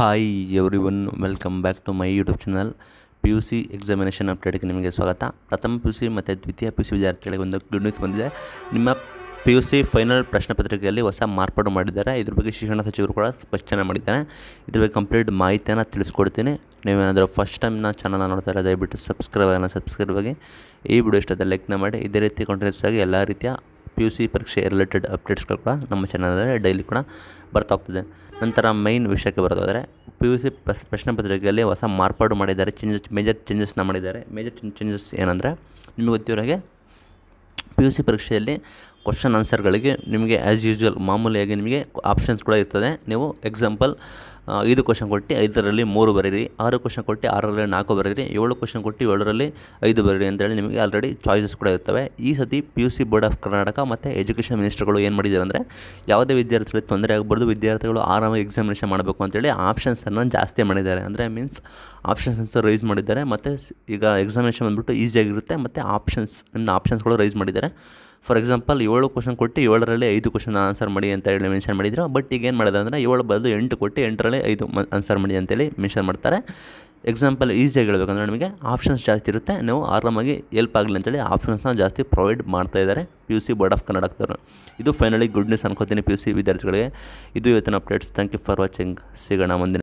hi everyone welcome back to my YouTube channel P U C examination ಅಪ್ಡೇಟ್ಗೆ ನಿಮಗೆ ಸ್ವಾಗತ ಪ್ರಥಮ P U C ಮತ್ತು ದ್ವಿತೀಯ ಪಿ ಯು ಸಿ ವಿದ್ಯಾರ್ಥಿಗಳಿಗೆ ಒಂದು ಗುಡ್ ನ್ಯೂಸ್ ಬಂದಿದೆ ನಿಮ್ಮ ಪಿ ಯು ಸಿ ಫೈನಲ್ ಪ್ರಶ್ನೆ ಪತ್ರಿಕೆಯಲ್ಲಿ ಹೊಸ ಮಾರ್ಪಾಡು ಮಾಡಿದ್ದಾರೆ ಇದ್ರ ಬಗ್ಗೆ ಶಿಕ್ಷಣ ಸಚಿವರು ಕೂಡ ಸ್ಪಷ್ಟನೆ ಮಾಡಿದ್ದಾರೆ ಇದ್ರ ಬಗ್ಗೆ ಕಂಪ್ಲೀಟ್ ಮಾಹಿತಿಯನ್ನು ತಿಳಿಸ್ಕೊಡ್ತೀನಿ ನೀವೇನಾದರೂ ಫಸ್ಟ್ ಟೈಮ್ ನಾನು ಚಾನಲ್ನ ನೋಡ್ತಾ ಇರೋ ದಯವಿಟ್ಟು ಸಬ್ಸ್ಕ್ರೈಬ್ ಆಗೋಣ ಸಬ್ಸ್ಕ್ರೈಬ್ ಆಗಿ ಈ ವಿಡಿಯೋ ಇಷ್ಟದ ಲೈಕ್ನ ಮಾಡಿ ಇದೇ ರೀತಿ ಕಂಟಿನ್ಯೂಸ್ ಆಗಿ ಎಲ್ಲ ರೀತಿಯ ಪಿ ಯು ಸಿ ಪರೀಕ್ಷೆ ರಿಲೇಟೆಡ್ ಅಪ್ಡೇಟ್ಸ್ಗಳು ಕೂಡ ನಮ್ಮ ಚಾನಲಲ್ಲಿ ಡೈಲಿ ಕೂಡ ಬರ್ತಾ ಹೋಗ್ತದೆ ನಂತರ ಮೈನ್ ವಿಷಯಕ್ಕೆ ಬರೋದಾದರೆ ಪಿ ಯು ಸಿ ಪ್ರಶ್ನೆ ಪತ್ರಿಕೆಯಲ್ಲಿ ಹೊಸ ಮಾರ್ಪಾಡು ಮಾಡಿದ್ದಾರೆ ಚೇಂಜಸ್ ಮೇಜರ್ ಚೇಂಜಸ್ನ ಮಾಡಿದ್ದಾರೆ ಮೇಜರ್ ಚೇಂಜಸ್ ಏನಂದರೆ ನಿಮಗೆ ಗೊತ್ತಿರೋರಿಗೆ ಪಿ ಯು ಸಿ ಪರೀಕ್ಷೆಯಲ್ಲಿ ಕ್ವಶನ್ ಆನ್ಸರ್ಗಳಿಗೆ ನಿಮಗೆ ಆ್ಯಸ್ ಯೂಶ್ವಲ್ ಮಾಮೂಲಿಯಾಗಿ ನಿಮಗೆ ಆಪ್ಷನ್ಸ್ ಕೂಡ ಇರ್ತದೆ ನೀವು ಎಕ್ಸಾಂಪಲ್ ಐದು ಕ್ವಶನ್ ಕೊಟ್ಟು ಐದರಲ್ಲಿ ಮೂರು ಬರೀರಿ ಆರು ಕ್ವಶನ್ ಕೊಟ್ಟು ಆರರಲ್ಲಿ ನಾಲ್ಕು ಬರೀರಿ ಏಳು ಕ್ವಶನ್ ಕೊಟ್ಟು ಏಳರಲ್ಲಿ ಐದು ಬರೀರಿ ಅಂತೇಳಿ ನಿಮಗೆ ಆಲ್ರೆಡಿ ಚಾಯ್ಸಸ್ ಕೂಡ ಇರ್ತವೆ ಈ ಸತಿ P U C board of Karnataka ಮತ್ತು ಎಜುಕೇಷನ್ ಮಿನಿಸ್ಟರ್ಗಳು ಏನು ಮಾಡಿದ್ದಾರೆ ಅಂದರೆ ಯಾವುದೇ ವಿದ್ಯಾರ್ಥಿಗಳಿಗೆ ತೊಂದರೆ ಆಗಬಾರ್ದು ವಿದ್ಯಾರ್ಥಿಗಳು ಆರಾಮಾಗಿ ಎಕ್ಸಾಮಿನೇಷನ್ ಮಾಡಬೇಕು ಅಂತೇಳಿ ಆಪ್ಷನ್ಸನ್ನು ಜಾಸ್ತಿ ಮಾಡಿದ್ದಾರೆ ಅಂದರೆ ಮೀನ್ಸ್ ಆಪ್ಷನ್ಸ್ ರೈಸ್ ಮಾಡಿದ್ದಾರೆ ಮತ್ತು ಈಗ ಎಕ್ಸಾಮಿನೇಷನ್ ಬಂದುಬಿಟ್ಟು ಈಸಿಯಾಗಿರುತ್ತೆ ಮತ್ತು ಆಪ್ಷನ್ಸ್ ನಿಮ್ಮ ಆಪ್ಷನ್ಸ್ಗಳು ರೈಸ್ ಮಾಡಿದ್ದಾರೆ ಫಾರ್ ಎಕ್ಸಾಂಪಲ್ ಏಳು ಕ್ವಶನ್ ಕೊಟ್ಟು ಏಳರಲ್ಲಿ ಐದು ಕ್ವಶನ್ ಆನ್ಸರ್ ಮಾಡಿ ಅಂತ ಹೇಳಿ ಮೆನ್ಷನ್ ಮಾಡಿದ್ರು ಬಟ್ ಈಗ ಏನು ಮಾಡಿದೆ ಅಂದರೆ ಏಳು ಬದಲು ಎಂಟು ಕೊಟ್ಟು ಎಂಟರಲ್ಲಿ ಐದು ಆನ್ಸರ್ ಮಾಡಿ ಅಂತೇಳಿ ಮೆನ್ಷನ್ ಮಾಡ್ತಾರೆ ಎಕ್ಸಾಂಪಲ್ ಈಸಿಯಾಗಿ ಹೇಳಬೇಕಂದ್ರೆ ನಮಗೆ ಆಪ್ಷನ್ಸ್ ಜಾಸ್ತಿ ಇರುತ್ತೆ ನಾವು ಆರಾಮಾಗಿ ಎಲ್ಪ್ ಆಗಲಿ ಅಂತೇಳಿ ಆಪ್ಷನ್ಸ್ನ ಜಾಸ್ತಿ ಪ್ರೊವೈಡ್ ಮಾಡ್ತಾ ಇದ್ದಾರೆ P U C board of ಕರ್ನಾಟಕದವರು ಇದು ಫೈನಲಿ ಗುಡ್ ನ್ಯೂಸ್ ಅನ್ಕೋತೀನಿ ಪಿ ಯು ಸಿ ವಿದ್ಯಾರ್ಥಿಗಳಿಗೆ ಇದು ಇವತ್ತಿನ updates thank you for watching ಸಿಗೋಣ ಮುಂದಿನ